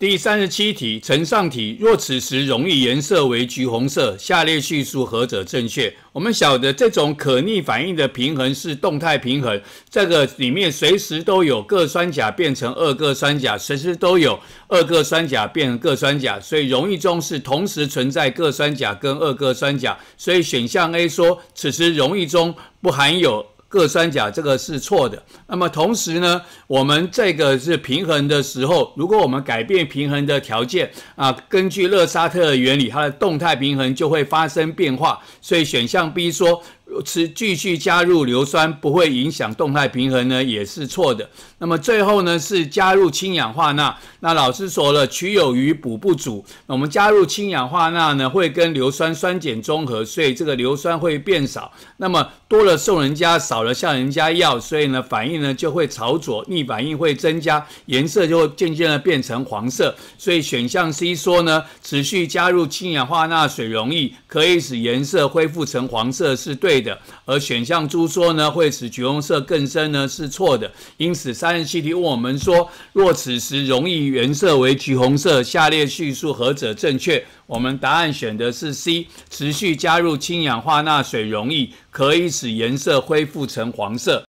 第三十七题，呈上题。若此时溶液颜色为橘红色，下列叙述何者正确？我们晓得这种可逆反应的平衡是动态平衡，这个里面随时都有铬酸钾变成二铬酸钾，随时都有二铬酸钾变铬酸钾，所以溶液中是同时存在铬酸钾跟二铬酸钾。所以选项 A 说，此时溶液中不含有。铬酸钾这个是错的，那么同时呢，我们这个是平衡的时候，如果我们改变平衡的条件啊，根据勒沙特的原理，它的动态平衡就会发生变化，所以选项 B 说。持继续加入硫酸不会影响动态平衡呢，也是错的。那么最后呢是加入氢氧化钠。那老师说了，取有余补不足。那我们加入氢氧化钠呢，会跟硫酸酸碱中和，所以这个硫酸会变少。那么多了送人家，少了向人家要，所以呢反应呢就会朝左逆反应会增加，颜色就会渐渐的变成黄色。所以选项 C 说呢，持续加入氢氧化钠水溶液可以使颜色恢复成黄色是对的。而选项朱说呢会使橘红色更深呢是错的，因此三十七题问我们说，若此时溶液原色为橘红色，下列叙述何者正确？我们答案选的是 C，持续加入氢氧化钠水溶液，可以使颜色恢复成黄色。